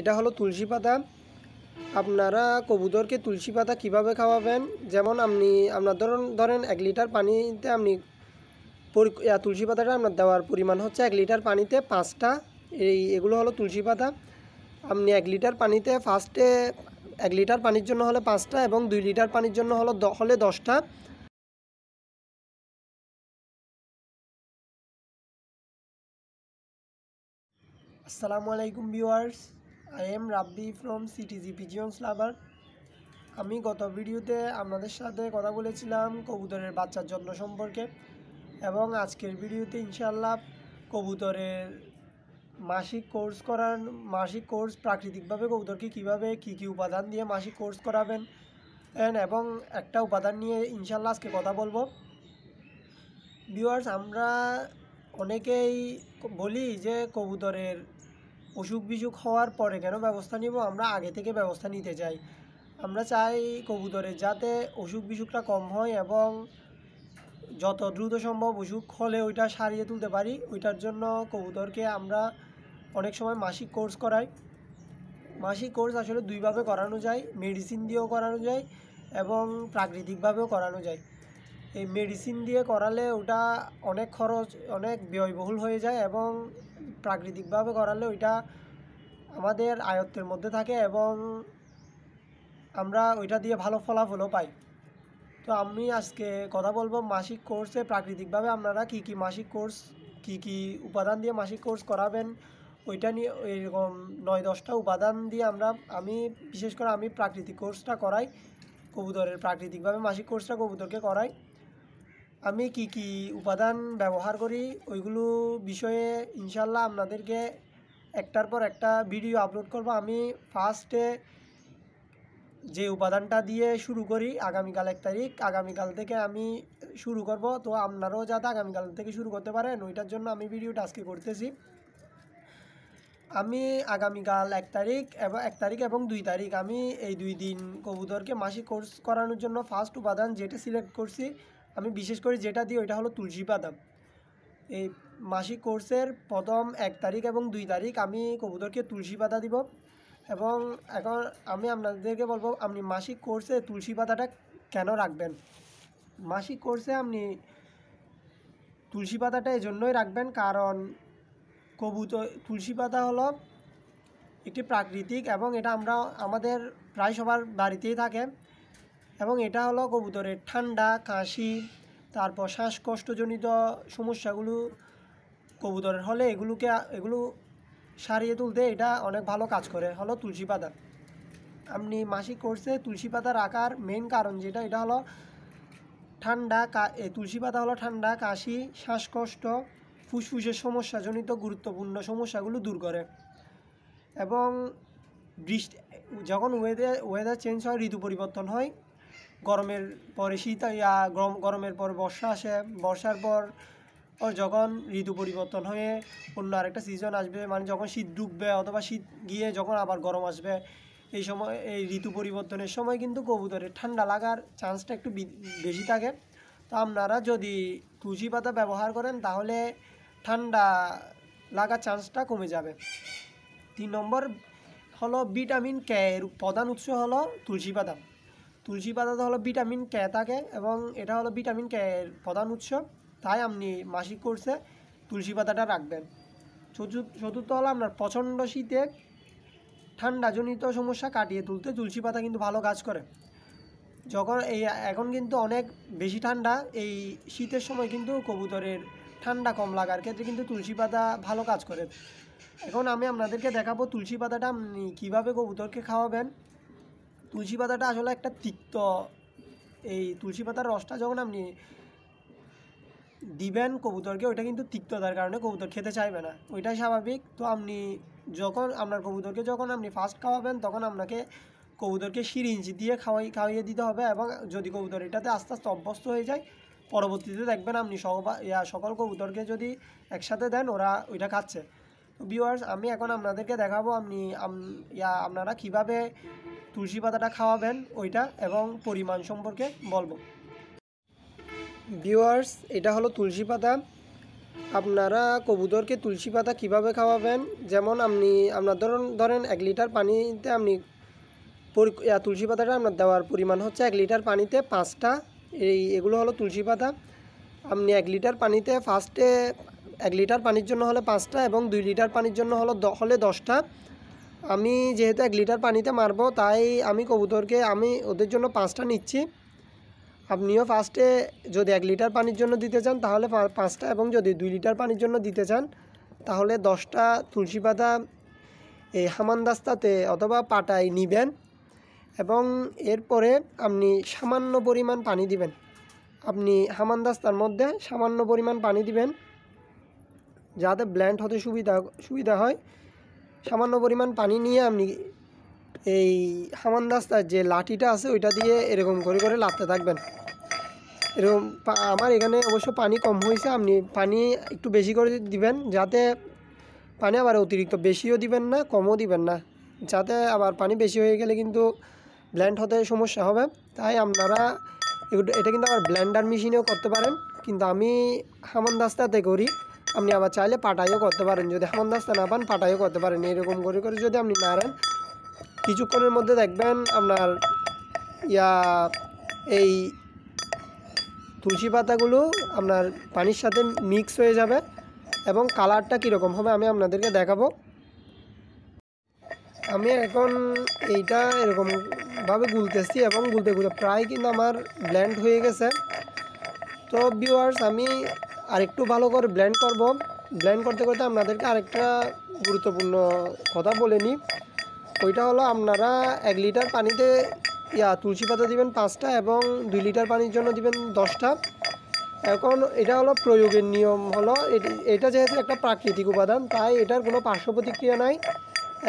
এটা হলো তুলসী পাতা আপনারা কবুতরকে তুলসী পাতা কীভাবে খাওয়াবেন যেমন আপনি আপনার ধরুন ধরেন এক লিটার পানিতে আপনি তুলসী পাতাটা আপনার দেওয়ার পরিমাণ হচ্ছে এক লিটার পানিতে পাঁচটা এই এগুলো হলো তুলসী পাতা আপনি এক লিটার পানিতে ফার্স্টে এক লিটার পানির জন্য হলে পাঁচটা এবং দুই লিটার পানির জন্য হলো হলে দশটা আসসালামু আলাইকুম viewers I am Rabbi from CTG pigeons lover আমি গত ভিডিওতে আপনাদের সাথে কথা বলেছিলাম কবুতরের বাচ্চার যত্ন সম্পর্কে এবং আজকের ভিডিওতে ইনশাল্লাহ কবুতরের মাসিক কোর্স করার মাসিক কোর্স প্রাকৃতিকভাবে কবুতরকে কিভাবে কি কি উপাদান দিয়ে মাসিক কোর্স করাবেন এবং একটা উপাদান নিয়ে ইনশাল্লাহ আজকে কথা বলবো ভিউয়ার্স আমরা অনেকেই বলি যে কবুতরের অসুখ বিসুখ হওয়ার পরে কেন ব্যবস্থা নিব আমরা আগে থেকে ব্যবস্থা নিতে চাই আমরা চাই কবুতরের যাতে অসুখ বিসুখটা কম হয় এবং যত দ্রুত সম্ভব অসুখ হলে ওইটা সারিয়ে তুলতে পারি ওইটার জন্য কবুতরকে আমরা অনেক সময় মাসিক কোর্স করাই মাসিক কোর্স আসলে দুইভাবে করানো যায় মেডিসিন দিয়েও করানো যায় এবং প্রাকৃতিকভাবেও করানো যায় এই মেডিসিন দিয়ে করালে ওটা অনেক খরচ অনেক ব্যয়বহুল হয়ে যায় এবং প্রাকৃতিকভাবে করালে ওইটা আমাদের আয়ত্তের মধ্যে থাকে এবং আমরা ওইটা দিয়ে ভালো ফলাফলও পাই তো আমি আজকে কথা বলবো মাসিক কোর্সে প্রাকৃতিকভাবে আপনারা কি কি মাসিক কোর্স কি কি উপাদান দিয়ে মাসিক কোর্স করাবেন ওইটা নিয়ে এরকম নয় দশটা উপাদান দিয়ে আমরা আমি বিশেষ করে আমি প্রাকৃতিক কোর্সটা করাই কবুতরের প্রাকৃতিকভাবে মাসিক কোর্সটা কবুতরকে করাই আমি কি কি উপাদান ব্যবহার করি ওইগুলো বিষয়ে ইনশাল্লাহ আপনাদেরকে একটার পর একটা ভিডিও আপলোড করব আমি ফার্স্টে যে উপাদানটা দিয়ে শুরু করি আগামীকাল এক তারিখ আগামীকাল থেকে আমি শুরু করব তো আপনারাও যাতে আগামীকাল থেকে শুরু করতে পারেন ওইটার জন্য আমি ভিডিওটা আজকে করতেছি আমি আগামীকাল এক তারিখ এবং এক তারিখ এবং দুই তারিখ আমি এই দুই দিন কবুতরকে মাসিক কোর্স করানোর জন্য ফার্স্ট উপাদান যেটা সিলেক্ট করছি আমি বিশেষ করে যেটা দিই ওইটা হলো তুলসী পাতা এই মাসিক কোর্সের প্রথম এক তারিখ এবং দুই তারিখ আমি কবুতরকে তুলসী পাতা দিব এবং এখন আমি আপনাদেরকে বলবো আপনি মাসিক কোর্সে তুলসী পাতাটা কেন রাখবেন মাসিক কোর্সে আপনি তুলসী পাতাটা এই জন্যই রাখবেন কারণ কবুতর তুলসী পাতা হলো একটি প্রাকৃতিক এবং এটা আমরা আমাদের প্রায় সবার বাড়িতেই থাকে এবং এটা হলো কবুতরের ঠান্ডা কাশি তারপর শ্বাসকষ্টজনিত সমস্যাগুলো কবুতরের হলে এগুলোকে এগুলো সারিয়ে তুলতে এটা অনেক ভালো কাজ করে হলো তুলসী পাতা আপনি মাসিক কোর্সে তুলসী পাতা রাখার মেন কারণ যেটা এটা হলো ঠান্ডা তুলসী পাতা হলো ঠান্ডা কাশি শ্বাসকষ্ট ফুসফুসের সমস্যাজনিত গুরুত্বপূর্ণ সমস্যাগুলো দূর করে এবং বৃষ্টি যখন ওয়েদার ওয়েদার চেঞ্জ হয় ঋতু পরিবর্তন হয় গরমের পরে শীত গরম গরমের পর বর্ষা আসে বর্ষার পর যখন ঋতু পরিবর্তন হয়ে অন্য আরেকটা সিজন আসবে মানে যখন শীত ডুববে অথবা শীত গিয়ে যখন আবার গরম আসবে এই সময় এই ঋতু পরিবর্তনের সময় কিন্তু কবুতরের ঠান্ডা লাগার চান্সটা একটু বেশি থাকে তো আপনারা যদি তুলসী পাতা ব্যবহার করেন তাহলে ঠান্ডা লাগার চান্সটা কমে যাবে তিন নম্বর হলো ভিটামিন কে এর প্রধান উৎস হলো তুলসী পাতা তুলসী পাতাতে হলো ভিটামিন কে থাকে এবং এটা হলো ভিটামিন কে এর প্রধান উৎস তাই আপনি মাসিক কোর্সে তুলসী পাতাটা রাখবেন চতুর্থ হলো আপনার প্রচণ্ড শীতে ঠান্ডাজনিত সমস্যা কাটিয়ে তুলতে তুলসী পাতা কিন্তু ভালো কাজ করে যখন এই এখন কিন্তু অনেক বেশি ঠান্ডা এই শীতের সময় কিন্তু কবুতরের ঠান্ডা কম লাগার ক্ষেত্রে কিন্তু তুলসী পাতা ভালো কাজ করে এখন আমি আপনাদেরকে দেখাবো তুলসী পাতাটা আপনি কীভাবে কবুতরকে খাওয়াবেন তুলসী পাতাটা আসলে একটা তিক্ত এই তুলসী পাতার রসটা যখন আপনি দিবেন কবুতরকে ওইটা কিন্তু তিক্ততার কারণে কবুতর খেতে চাইবে না ওইটাই স্বাভাবিক তো আপনি যখন আপনার কবুতরকে যখন আপনি ফার্স্ট খাওয়াবেন তখন আপনাকে কবুতরকে সিরিঞ্জি দিয়ে খাওয়াই খাওয়িয়ে দিতে হবে এবং যদি কবুতর এটাতে আস্তে আস্তে অভ্যস্ত হয়ে যায় পরবর্তীতে দেখবেন আপনি ইয়া সকল কবুতরকে যদি একসাথে দেন ওরা ওইটা খাচ্ছে বিওয়ার্স আমি এখন আপনাদেরকে দেখাবো আপনি ইয়া আপনারা কীভাবে তুলসী পাতাটা খাওয়াবেন ওইটা এবং পরিমাণ সম্পর্কে বলবো ভিওয়ার্স এটা হলো তুলসী পাতা আপনারা কবুতরকে তুলসী পাতা কীভাবে খাওয়াবেন যেমন আপনি আপনার ধরুন ধরেন এক লিটার পানিতে আপনি তুলসী পাতাটা আপনার দেওয়ার পরিমাণ হচ্ছে এক লিটার পানিতে পাঁচটা এই এগুলো হলো তুলসী পাতা আপনি এক লিটার পানিতে ফার্স্টে এক লিটার পানির জন্য হলে পাঁচটা এবং দুই লিটার পানির জন্য হলো হলে দশটা আমি যেহেতু এক লিটার পানিতে মারবো তাই আমি কবুতরকে আমি ওদের জন্য পাঁচটা নিচ্ছি আপনিও ফার্স্টে যদি এক লিটার পানির জন্য দিতে চান তাহলে পাঁচটা এবং যদি দুই লিটার পানির জন্য দিতে চান তাহলে দশটা তুলসী পাতা এই হামানদাস্তাতে অথবা পাটায় নিবেন এবং এরপরে আপনি সামান্য পরিমাণ পানি দিবেন আপনি হামানদাস্তার মধ্যে সামান্য পরিমাণ পানি দিবেন যাতে ব্ল্যান্ড হতে সুবিধা সুবিধা হয় সামান্য পরিমাণ পানি নিয়ে আপনি এই হামান রাস্তার যে লাঠিটা আছে ওইটা দিয়ে এরকম করে করে লাফতে থাকবেন এরকম আমার এখানে অবশ্য পানি কম হয়েছে আপনি পানি একটু বেশি করে দিবেন যাতে পানি আবার অতিরিক্ত বেশিও দিবেন না কমও দিবেন না যাতে আবার পানি বেশি হয়ে গেলে কিন্তু ব্ল্যান্ড হতে সমস্যা হবে তাই আপনারা এটা কিন্তু আবার ব্ল্যান্ডার মেশিনেও করতে পারেন কিন্তু আমি হামান রাস্তাতে করি আপনি আবার চাইলে পাটাইও করতে পারেন যদি এমন দাস্তা না পান পাটাইও করতে পারেন এরকম করে করে যদি আপনি নাড়েন কিছুক্ষণের মধ্যে দেখবেন আপনার ইয়া এই তুলসী পাতাগুলো আপনার পানির সাথে মিক্স হয়ে যাবে এবং কালারটা কীরকম হবে আমি আপনাদেরকে দেখাবো আমি এখন এইটা এরকমভাবে গুলতেছি এবং গুলতে গুলতে প্রায় কিন্তু আমার ব্ল্যান্ড হয়ে গেছে তো ভিউয়ার্স আমি আর একটু ভালো করে ব্লেন্ড করব ব্লেন্ড করতে করতে আপনাদেরকে আরেকটা গুরুত্বপূর্ণ কথা বলে নিই ওইটা হলো আপনারা এক লিটার পানিতে ইয়া তুলসী পাতা দিবেন পাঁচটা এবং দুই লিটার পানির জন্য দিবেন দশটা এখন এটা হলো প্রয়োগের নিয়ম হলো এটা যেহেতু একটা প্রাকৃতিক উপাদান তাই এটার কোনো পার্শ্ব প্রতিক্রিয়া নাই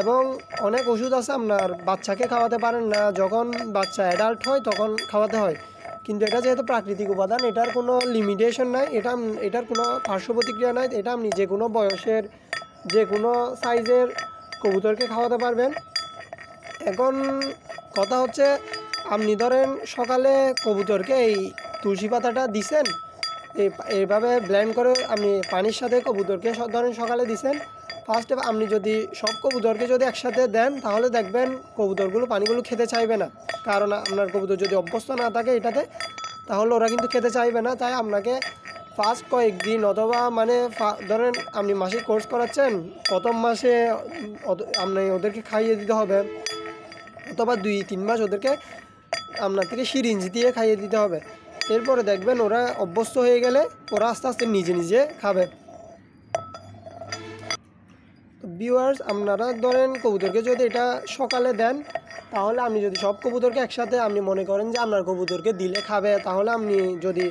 এবং অনেক ওষুধ আছে আপনার বাচ্চাকে খাওয়াতে পারেন না যখন বাচ্চা অ্যাডাল্ট হয় তখন খাওয়াতে হয় কিন্তু এটা যেহেতু প্রাকৃতিক উপাদান এটার কোনো লিমিটেশন নাই এটা এটার কোনো পার্শ্ব প্রতিক্রিয়া নাই এটা আপনি যে কোনো বয়সের যে কোনো সাইজের কবুতরকে খাওয়াতে পারবেন এখন কথা হচ্ছে আপনি ধরেন সকালে কবুতরকে এই তুলসী পাতাটা দিছেন এইভাবে ব্ল্যান্ড করে আপনি পানির সাথে কবুতরকে ধরেন সকালে দিছেন ফার্স্টে আপনি যদি সব কবুতরকে যদি একসাথে দেন তাহলে দেখবেন কবুতরগুলো পানিগুলো খেতে চাইবে না কারণ আপনার কবুতর যদি অভ্যস্ত না থাকে এটাতে তাহলে ওরা কিন্তু খেতে চাইবে না তাই আপনাকে ফার্স্ট কয়েকদিন অথবা মানে ধরেন আপনি মাসে কোর্স করাচ্ছেন প্রথম মাসে আপনি ওদেরকে খাইয়ে দিতে হবে অথবা দুই তিন মাস ওদেরকে আপনার থেকে সিরিঞ্জ দিয়ে খাইয়ে দিতে হবে এরপরে দেখবেন ওরা অভ্যস্ত হয়ে গেলে ওরা আস্তে আস্তে নিজে নিজে খাবে ভিউয়ার্স আপনারা ধরেন কবুতরকে যদি এটা সকালে দেন তাহলে আপনি যদি সব কবুতরকে একসাথে আপনি মনে করেন যে আপনার কবুতরকে দিলে খাবে তাহলে আপনি যদি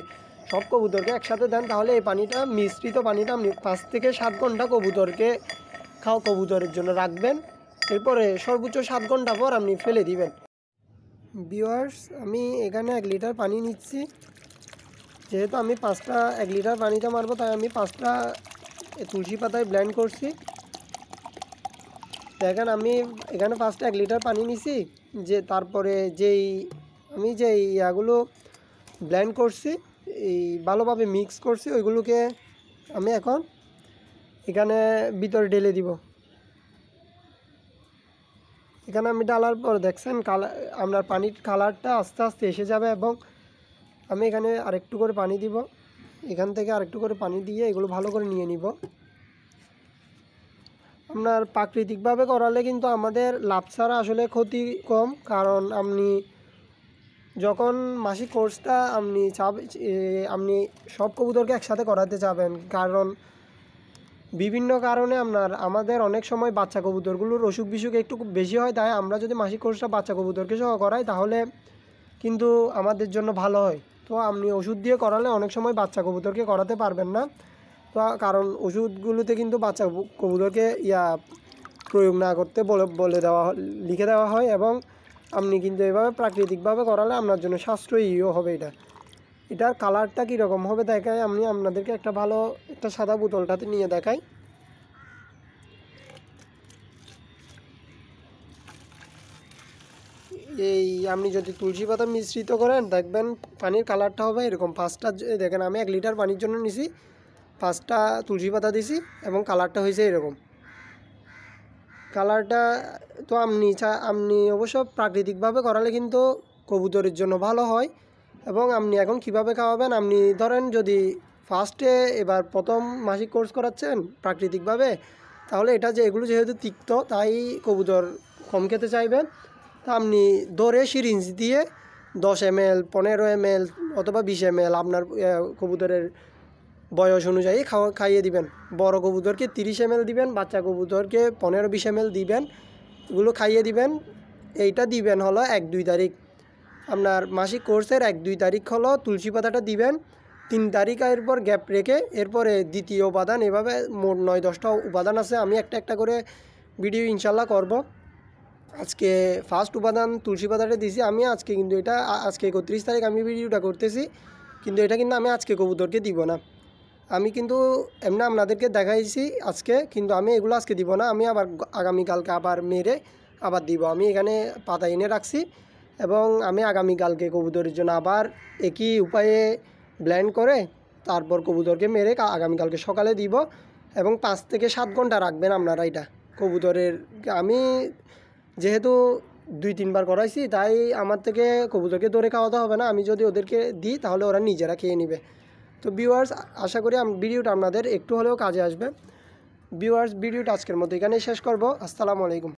সব কবুতরকে একসাথে দেন তাহলে এই পানিটা মিশ্রিত পানিটা আপনি পাঁচ থেকে সাত ঘন্টা কবুতরকে খাও কবুতরের জন্য রাখবেন এরপরে সর্বোচ্চ সাত ঘন্টা পর আপনি ফেলে দিবেন বিওয়ার্স আমি এখানে এক লিটার পানি নিচ্ছি যেহেতু আমি পাঁচটা এক লিটার পানিটা মারবো তাই আমি পাঁচটা তুলসী পাতায় ব্ল্যান্ড করছি দেখেন আমি এখানে ফার্স্টে এক লিটার পানি নিছি যে তারপরে যেই আমি যে ইয়াগুলো ব্ল্যান্ড করছি এই ভালোভাবে মিক্স করছি ওইগুলোকে আমি এখন এখানে ভিতরে ঢেলে দিব এখানে আমি ডালার পর দেখছেন কালার আপনার পানির কালারটা আস্তে আস্তে এসে যাবে এবং আমি এখানে আরেকটু করে পানি দিব এখান থেকে আরেকটু করে পানি দিয়ে এগুলো ভালো করে নিয়ে নিব আপনার প্রাকৃতিকভাবে করালে কিন্তু আমাদের লাভ ছাড়া আসলে ক্ষতি কম কারণ আপনি যখন মাসিক কোর্সটা আপনি চাপ আপনি সব কবুতরকে একসাথে করাতে চাবেন কারণ বিভিন্ন কারণে আপনার আমাদের অনেক সময় বাচ্চা কবুতরগুলোর অসুখ বিসুখ একটু বেশি হয় তাই আমরা যদি মাসিক কোর্সটা বাচ্চা কবুতরকে সহ করাই তাহলে কিন্তু আমাদের জন্য ভালো হয় তো আপনি ওষুধ দিয়ে করালে অনেক সময় বাচ্চা কবুতরকে করাতে পারবেন না কারণ ওষুধগুলোতে কিন্তু বাচ্চা কবুতরকে ইয়া প্রয়োগ না করতে বলে বলে দেওয়া লিখে দেওয়া হয় এবং আপনি কিন্তু এভাবে প্রাকৃতিকভাবে করালে আপনার জন্য সাশ্রয়ীও হবে এটা এটার কালারটা কীরকম হবে দেখায় আমি আপনাদেরকে একটা ভালো একটা সাদা বোতলটাতে নিয়ে দেখাই এই আপনি যদি তুলসী পাতা মিশ্রিত করেন দেখবেন পানির কালারটা হবে এরকম পাঁচটা দেখেন আমি এক লিটার পানির জন্য নিছি ফার্স্টটা তুলসী পাতা দিছি এবং কালারটা হয়েছে এরকম কালারটা তো আপনি চা আপনি অবশ্য প্রাকৃতিকভাবে করালে কিন্তু কবুতরের জন্য ভালো হয় এবং আপনি এখন কিভাবে খাওয়াবেন আপনি ধরেন যদি ফার্স্টে এবার প্রথম মাসিক কোর্স করাচ্ছেন প্রাকৃতিকভাবে তাহলে এটা যে এগুলো যেহেতু তিক্ত তাই কবুতর কম খেতে চাইবেন তা আপনি দরে সিরিঞ্জ দিয়ে দশ এম এল পনেরো এম এল অথবা বিশ এম এল আপনার কবুতরের বয়স অনুযায়ী খাওয়া খাইয়ে দিবেন বড় কবুতরকে তিরিশ এম দিবেন বাচ্চা কবুতরকে পনেরো বিশ এম দিবেন এগুলো খাইয়ে দিবেন এইটা দিবেন হলো এক দুই তারিখ আপনার মাসিক কোর্সের এক দুই তারিখ হলো তুলসী পাতাটা দিবেন তিন তারিখ এরপর গ্যাপ রেখে এরপরে দ্বিতীয় উপাদান এভাবে মোট নয় দশটা উপাদান আছে আমি একটা একটা করে ভিডিও ইনশাল্লাহ করব আজকে ফার্স্ট উপাদান তুলসী পাতাটা দিছি আমি আজকে কিন্তু এটা আজকে একত্রিশ তারিখ আমি ভিডিওটা করতেছি কিন্তু এটা কিন্তু আমি আজকে কবুতরকে দিব না আমি কিন্তু এমনি আপনাদেরকে দেখাইছি আজকে কিন্তু আমি এগুলো আজকে দিব না আমি আবার আগামীকালকে আবার মেরে আবার দিব আমি এখানে পাতা এনে রাখছি এবং আমি আগামীকালকে কবুতরের জন্য আবার একই উপায়ে ব্ল্যান্ড করে তারপর কবুতরকে মেরে আগামীকালকে সকালে দিব এবং পাঁচ থেকে সাত ঘন্টা রাখবেন আপনারা এটা কবুতরের আমি যেহেতু দুই তিনবার করাইছি তাই আমার থেকে কবুতরকে ধরে খাওয়াতে হবে না আমি যদি ওদেরকে দিই তাহলে ওরা নিজেরা খেয়ে নেবে তো ভিউয়ার্স আশা করি ভিডিওটা আপনাদের একটু হলেও কাজে আসবে ভিউয়ার্স ভিডিওটা আজকের মতো এখানেই শেষ করবো আসসালামু আলাইকুম